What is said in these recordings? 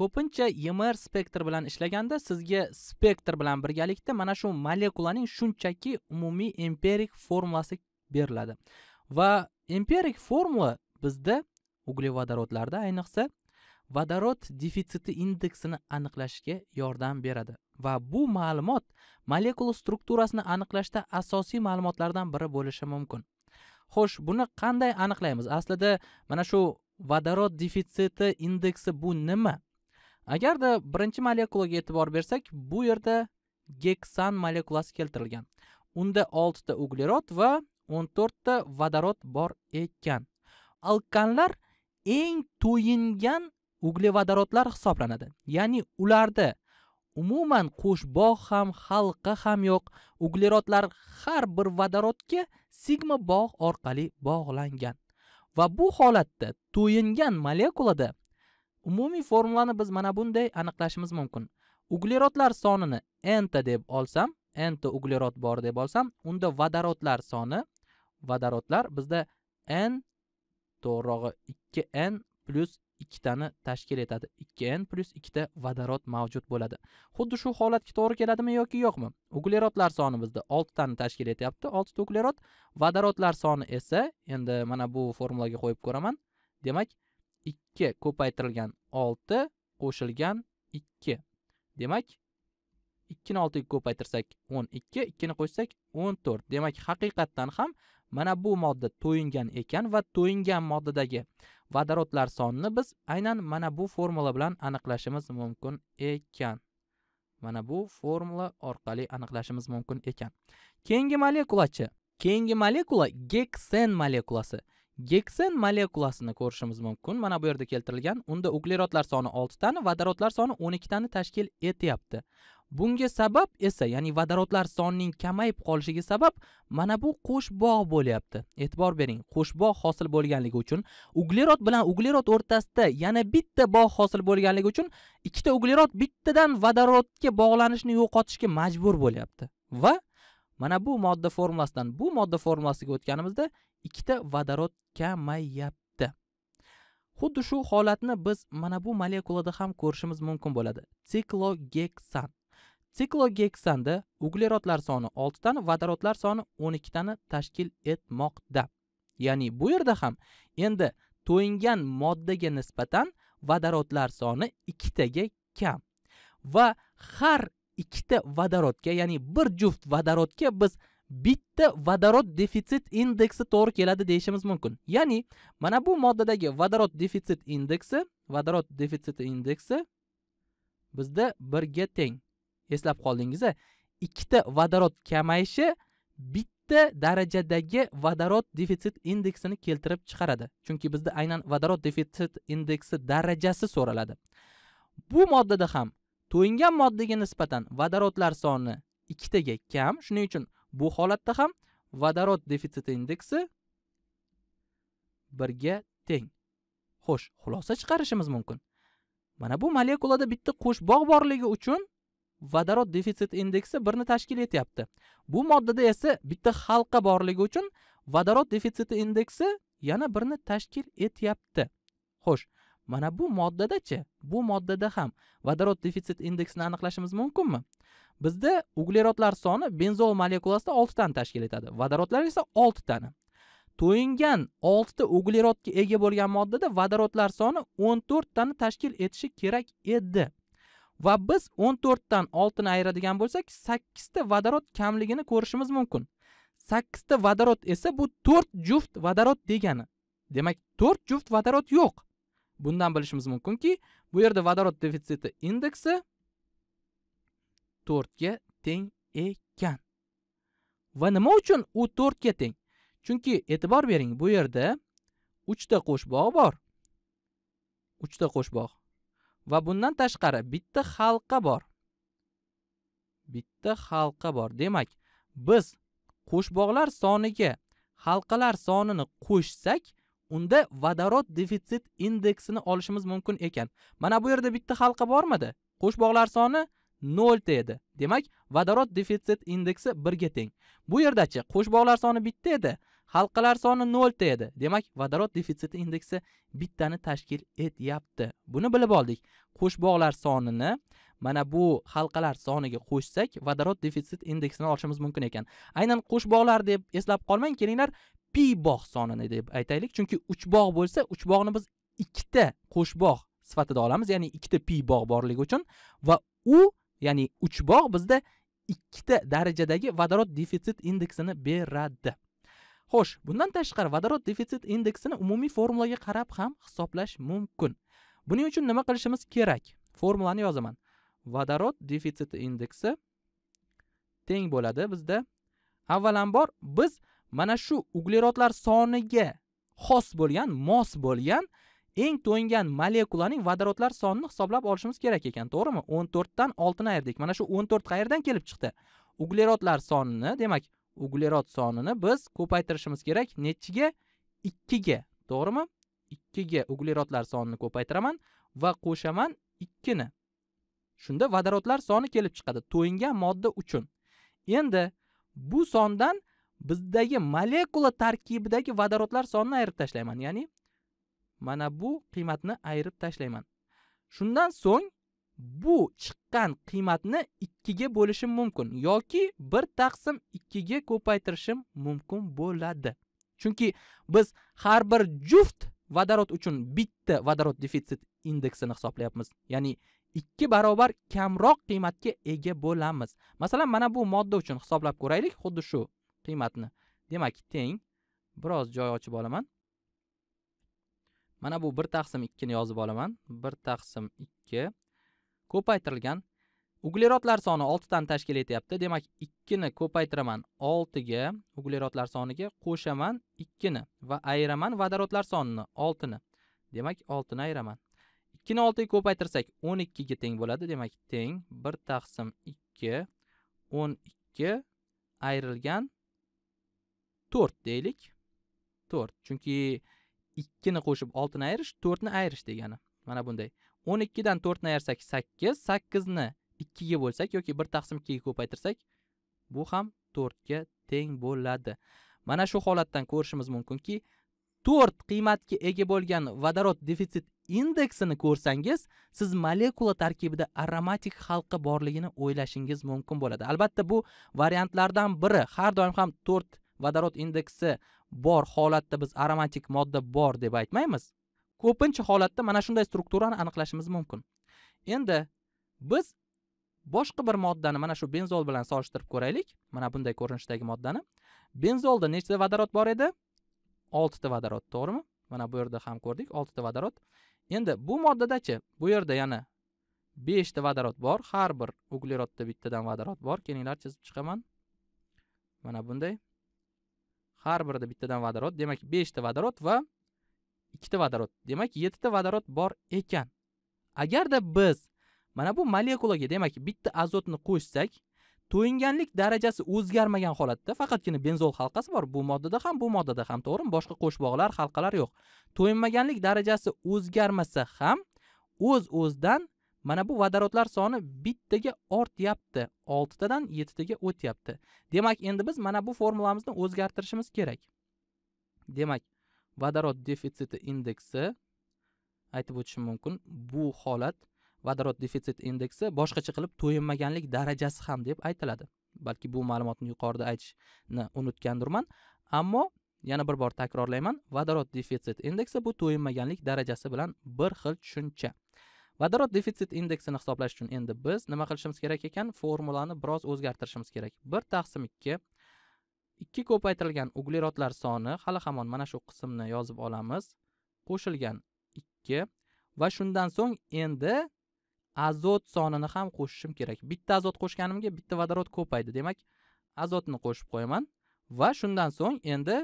ko'pincha emr spektr bilan ishlaganda sizga spektr bilan birgalikda mana shu molekulaning shunchaki umumiy empirik formulasi beriladi va empirik formula bizda uglevodorodlarda ayniqsa vodorod defitsiti indeksini aniqlashga yordam beradi va bu ma'lumot molekula strukturasini aniqlashda asosiy ma'lumotlardan biri bo'lishi mumkin xo'sh buni qanday aniqlaymiz aslida mana shu vodorod defitsiti indeksi bu nima agarda birinchi molekulaga e'tibor bersak bu yerda geksan molekulasi keltirilgan unda oltita uglerod va o'n to'rtta vodorod bor ekan alkanlar eng to'yingan uglevodorodlar hisoblanadi ya'ni ularda umuman qo'shbog' ham halqa ham yo'q uglerodlar har bir vodorodga sigma bog' orqali bog'langan va bu holatda to'yingan molekulada umumiy formulani biz mana bunday aniqlashimiz mumkin uglerodlar sonini nta deb olsam nta uglerod bor deb olsam unda vodorodlar soni vodorodlar bizda n to'g'rirog'i ikki n plyus ikkitani tashkil etadi ikki n plyus ikkita vodorod mavjud bo'ladi xuddi shu holatga to'g'ri keladimi yoki yo'qmi uglerodlar soni bizda oltitani tashkil etyapti oltita uglerod vodorodlar soni esa endi mana bu formulaga qo'yib ko'raman demak 2 ko'paytirilgan 6 qo'shilgan 2. Demak, 2 ni 6 ga ko'paytirsak 12, 2 ni qo'shsak 14. Demak, haqiqatan ham mana bu modda to'yingan ekan va to'yingan moddadagi vodorodlar sonini biz aynan mana bu formula bilan aniqlashimiz mumkin ekan. Mana bu formula orqali aniqlashimiz mumkin ekan. Keyingi molekulachi, keyingi molekula geksen molekulasi. geksen molekulasini ko'rishimiz mumkin mana bu yerda keltirilgan unda uglerodlar soni oltitani vodorodlar soni o'n ikkitani tashkil etyapti bunga sabab esa ya'ni vodorodlar sonining kamayib qolishiga sabab mana bu qo'shbog' bo'lyapti e'tibor bering qo'shbog' hosil bo'lganligi uchun uglerod bilan uglerod o'rtasida yana bitta bog' hosil bo'lganligi uchun ikkita uglerod bittadan vodorodga bog'lanishni yo'qotishga majbur bo'lyapti va mana bu modda formulasidan bu modda formulasiga o'tganimizda ikkita vodorod kamayyapti xuddi shu holatni biz mana bu molekulada ham ko'rishimiz mumkin bo'ladi siklogeksan siklogeksanda uglerodlar soni oltidan vodorodlar soni o'n ikkitani tashkil etmoqda ya'ni bu yerda ham endi to'yingan moddaga nisbatan vodorodlar soni ikkitaga kam va har ikkita vodorodga ya'ni bir juft vodorodga biz bitta vodorod defitsit indeksi to'g'ri keladi deyishimiz mumkin ya'ni mana bu moddadagi vodorod defitsit indeksi vodorod defitsiti indeksi bizda birga teng eslab qoldingiz ikkita vodorod kamayishi bitta darajadagi vodorod defitsit indeksini keltirib chiqaradi chunki bizda aynan vodorod defitsit indeksi darajasi so'raladi bu moddada ham to'yingan moddaga nisbatan vodorodlar soni ikkitaga kam shuning uchun bu holatda ham vodorod defitsiti indeksi birga teng xo'sh xulosa chiqarishimiz mumkin mana bu molekulada bitta bog' borligi uchun vodorod defitsit indeksi birni tashkil etyapti bu moddada esa bitta halqa borligi uchun vodorod defitsiti indeksi yana birni tashkil etyapti xo'sh mana bu moddadachi bu moddada ham vodorod defitsit indeksini aniqlashimiz mumkinmi bizda uglerodlar soni benzol molekulasida oltitani tashkil etadi vodorodlar esa oltitani to'yingan oltita uglerodga ega bo'lgan moddada vodorodlar soni o'n to'rttani tashkil etishi kerak edi va biz o'n to'rtdan oltini ayiradigan bo'lsak sakkizta vodorod kamligini ko'rishimiz mumkin sakkizta vodorod esa bu to'rt juft vodorod degani demak to'rt juft vodorod yo'q bundan bilishimiz mumkinki bu yerda vodorod defitsiti indeksi to'rtga teng ekan va nima uchun u to'rtga teng chunki e'tibor bering bu yerda uchta qo'shbog' bor uchta qo'shbog' va bundan tashqari bitta halqa bor bitta halqa bor demak biz qo'shbog'lar soniga halqalar sonini qo'shsak unda vodorod defitsit indeksini olishimiz mumkin ekan mana bu yerda bitta halqa bormidi qo'shbog'lar soni 0ta edi demak vodorod defitsit indeksi birga teng bu yerdachi qo'shboqlar soni bitta edi halqalar soni ta edi demak vodorod defitsiti indeksi bittani tashkil etyapti buni bilib oldik qo'shboqlar sonini mana bu halqalar soniga qo'shsak vodorod defitsit indeksini olishimiz mumkin ekan aynan qo'shboqlar deb eslab qolmang kelinglar pi bog' sonini deb aytaylik chunki bog' bo'lsa bog'ni biz ikkita qo'shboq sifatida olamiz ya'ni ikkita pi bog' borligi uchun va u ya'ni uch bog' bizda ikkita darajadagi vodorod defitsit indeksini beradi xo'sh bundan tashqari vodorod defitsit indeksini umumiy formulaga qarab ham hisoblash mumkin buning uchun nima qilishimiz kerak formulani yozaman vodorod defitsiti indeksi teng bo'ladi bizda avvalambor biz mana shu uglerodlar soniga xos bo'lgan mos bo'lgan eng to'ngan molekulaning vodorodlar sonini hisoblab olishimiz kerak ekan to'g'rimi o'n to'rtdan oltini ayirdik mana shu o'n to'rt qayerdan kelib chiqdi uglerodlar sonini demak uglerod sonini biz ko'paytirishimiz kerak nechiga ikkiga to'g'rimi ikkiga uglerodlar sonini ko'paytiraman va qo'shaman ikkini shunda vodorodlar soni kelib chiqadi to'yingan modda uchun endi bu sondan bizdagi molekula tarkibidagi vodorodlar sonini ayirib tashlayman ya'ni mana bu qiymatni ayirib tashlayman shundan so'ng bu chiqqan qiymatni ikkiga bo'lishim mumkin yoki bir taqsim ikkiga ko'paytirishim mumkin bo'ladi chunki biz har bir juft vodorod uchun bitta vodorod defitsit indeksini hisoblayapmiz ya'ni ikki barobar kamroq qiymatga ega bo'lamiz masalan mana bu modda uchun hisoblab ko'raylik xuddi shu qiymatni demak teng biroz joy ochib olaman mana bu bir taqsim ikkini yozib olaman bir taqsim ikki ko'paytirilgan uglerodlar soni oltidan tashkil etyapti demak ikkini ko'paytiraman oltiga uglerodlar soniga qo'shaman ikkini va ayiraman vodorodlar sonini oltini demak oltini ayiraman ikkini oltiga ko'paytirsak o'n ikkiga teng bo'ladi demak teng bir taqsim ikki o'n ikki ayrilgan to'rt deylik to'rt chunki ikkini qo'shib oltini ayirish to'rtni ayirish degani mana bunday o'n ikkidan to'rtni ayirsak sakkiz sakkizni ikkiga bo'lsak yoki bir taqsim ikkiga ko'paytirsak bu ham to'rtga teng bo'ladi mana shu holatdan ko'rishimiz mumkinki to'rt qiymatga ega bo'lgan vodorod defitsit indeksini ko'rsangiz siz molekula tarkibida aromatik xalqi borligini o'ylashingiz mumkin bo'ladi albatta bu variantlardan biri har doim ham to'rt vodorod indeksi bor holatda biz aromatik modda bor deb aytmaymiz ko'pincha holatda mana shunday strukturani aniqlashimiz mumkin endi biz boshqa bir moddani mana shu benzol bilan solishtirib ko'raylik mana bunday ko'rinishdagi moddani benzolda nechta vodorod bor edi oltita vodorod to'g'rimi mana bu yerda ham ko'rdik oltita vodorod endi bu moddadachi bu yerda yana beshta vodorod bor har bir uglerodda bittadan vodorod bor kelinglar chizib chiqaman mana bunday har birida bittadan vodorod demak beshta vodorod va ikkita vodorod demak yettita vodorod bor ekan agarda biz mana bu molekulaga demak bitta azotni qo'shsak to'yinganlik darajasi o'zgarmagan holatda faqatgina benzol halqasi bor bu moddada ham bu moddada ham to'g'rimi boshqa qo'shbog'lar halqalar yo'q to'yinmaganlik darajasi o'zgarmasa ham o'z o'zidan mana bu vodorodlar soni bittaga ortyapti oltitadan yettitaga o'tyapti demak endi biz mana bu formulamizni o'zgartirishimiz kerak demak vodorod defitsiti indeksi aytib o'tishim mumkin bu holat vodorod defitsit indeksi boshqacha qilib to'yinmaganlik darajasi ham deb aytiladi balki bu ma'lumotni yuqorida aytishni unutgandirman ammo yana bir bor takrorlayman vodorod defitsit indeksi bu to'yinmaganlik darajasi bilan bir xil tushuncha vodorod defitsit indeksini hisoblash uchun endi biz nima qilishimiz kerak ekan formulani biroz o'zgartirishimiz kerak bir taqsim ikki ikki ko'paytirilgan uglerodlar soni hali hamon mana shu qismni yozib olamiz qo'shilgan ikki va shundan so'ng endi azot sonini ham qo'shishim kerak bitta azot qo'shganimga bitta vodorod ko'paydi demak azotni qo'shib qo'yaman va shundan so'ng endi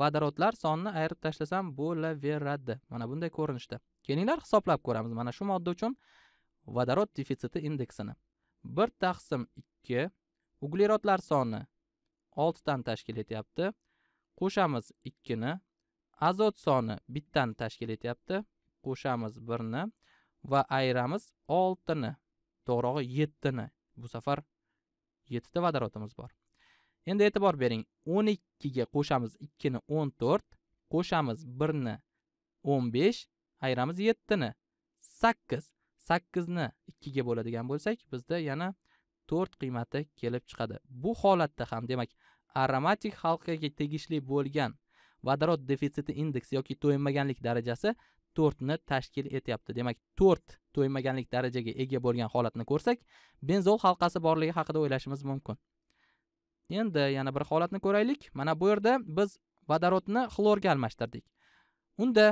vodorodlar sonini ayirib tashlasam bo'laveradi mana bunday ko'rinishda kelinglar hisoblab ko'ramiz mana shu modda uchun vodorod defitsiti indeksini bir taqsim ikki uglerodlar soni oltidan tashkil etyapti qo'shamiz ikkini azot soni bittani tashkil etyapti qo'shamiz birni va ayiramiz oltini to'g'rirog'i yettini bu safar yettita vodorodimiz bor endi e'tibor bering o'n ikkiga qo'shamiz ikkini o'n to'rt qo'shamiz birni o'n besh ayiramiz yettini ni 2 ga bo'ladigan bo'lsak bizda yana to'rt qiymati kelib chiqadi bu holatda ham demak aromatik halqaga tegishli bo'lgan vodorod defitsiti indeksi yoki to'ymaganlik darajasi ni tashkil etyapti demak to'rt to'ymaganlik darajasiga ega bo'lgan holatni ko'rsak benzol halqasi borligi haqida o'ylashimiz mumkin endi yana bir holatni ko'raylik mana bu yerda biz vodorodni xlorga almashtirdik unda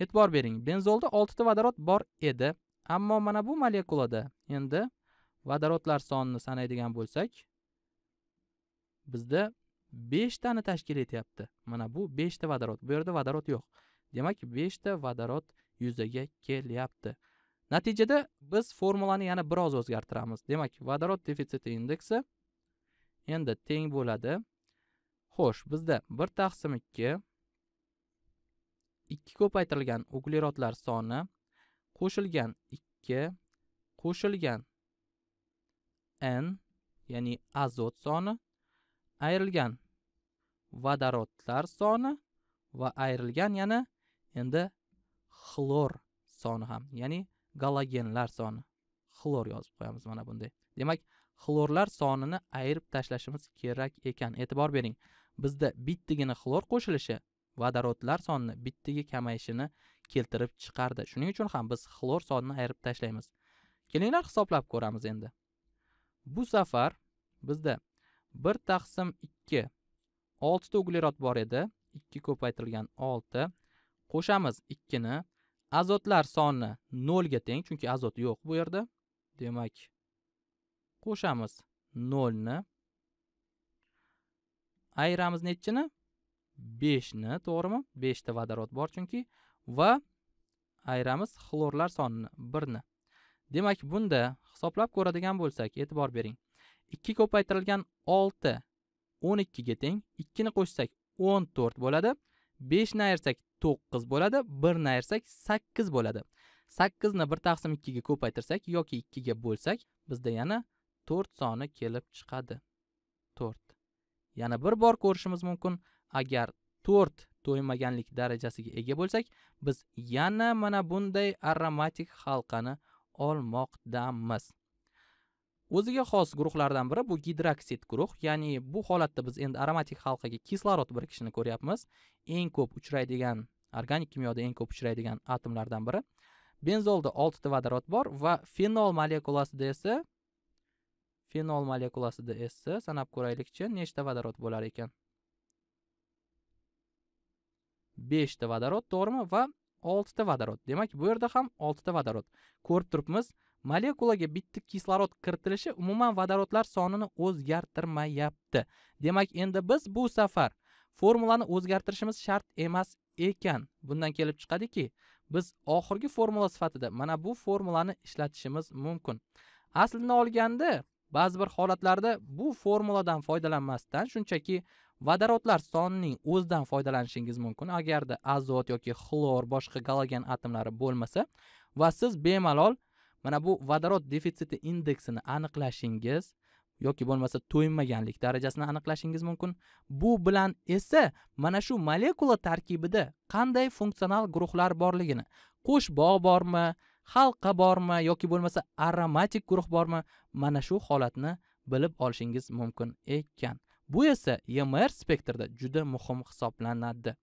e'tibor bering benzolda oltita vodorod bor edi ammo mana bu molekulada endi vodorodlar sonini sanaydigan bo'lsak bizda beshtani tashkil etyapti mana bu beshta vodorod bu yerda vodorod yo'q demak beshta vodorod yuzaga kelyapti natijada biz formulani yana biroz o'zgartiramiz demak vodorod defitsiti indeksi endi teng bo'ladi xo'sh bizda bir taqsim ikki ikki ko'paytirilgan uglerodlar soni qo'shilgan 2 qo'shilgan n ya'ni azot soni ayrilgan vodorodlar soni va ayrilgan yana endi xlor soni ham ya'ni galogenlar soni xlor yozib qo'yamiz mana bunday demak xlorlar sonini ayirib tashlashimiz kerak ekan e'tibor bering bizda bittagina xlor qo'shilishi vodorodlar sonini bittaga kamayishini keltirib chiqardi shuning uchun ham biz xlor sonini ayirib tashlaymiz kelinglar hisoblab ko'ramiz endi bu safar bizda bir taqsim ikki oltita uglerod bor edi ikki ko'paytirilgan olti qo'shamiz ikkini azotlar soni nolga teng chunki azot yo'q bu yerda demak qo'shamiz nolni ayiramiz nechini beshni to'g'rimi beshta vodorod bor chunki va ayiramiz xlorlar sonini birni demak bunda hisoblab ko'radigan bo'lsak e'tibor bering ikki ko'paytirilgan olti o'n ikkiga teng ikkini qo'shsak o'n to'rt bo'ladi beshni ayirsak to'qqiz bo'ladi birni ayirsak sakkiz bo'ladi sakkizni bir taqsim ikkiga ko'paytirsak yoki ikkiga bo'lsak bizda yana to'rt soni kelib chiqadi to'rt yana bir bor ko'rishimiz mumkin agar to'rt to'ymaganlik darajasiga ega bo'lsak biz yana mana bunday aromatik halqani olmoqdamiz o'ziga xos guruhlardan biri bu gidroksid guruh ya'ni bu holatda biz endi aromatik halqaga kislorod birikishini ko'ryapmiz eng ko'p uchraydigan organik kimyoda eng ko'p uchraydigan atomlardan biri benzolda oltita vodorod bor va fenol molekulasida esa fenol molekulasida esa sanab ko'raylikchi nechta vodorod bo'lar ekan beshta vodorod to'g'rimi va oltita vodorod demak bu yerda ham oltita vodorod ko'rib turibmiz molekulaga bitta kislorod kiritilishi umuman vodorodlar sonini o'zgartirmayapti demak endi biz bu safar formulani o'zgartirishimiz shart emas ekan bundan kelib chiqadiki biz oxirgi formula sifatida mana bu formulani ishlatishimiz mumkin aslini olganda ba'zi bir holatlarda bu formuladan foydalanmasdan shunchaki vodorodlar sonining o'zidan foydalanishingiz mumkin agarda azot yoki xlor boshqa galogen atomlari bo'lmasa va siz bemalol mana bu vodorod defitsiti indeksini aniqlashingiz yoki bo'lmasa to'ymaganlik darajasini aniqlashingiz mumkin bu bilan esa mana shu molekula tarkibida qanday funksional guruhlar borligini qo'sh bog' bormi halqa bormi yoki bo'lmasa aromatik guruh bormi mana shu holatni bilib olishingiz mumkin ekan bu esa YMR e spektrida juda muhim hisoblanadi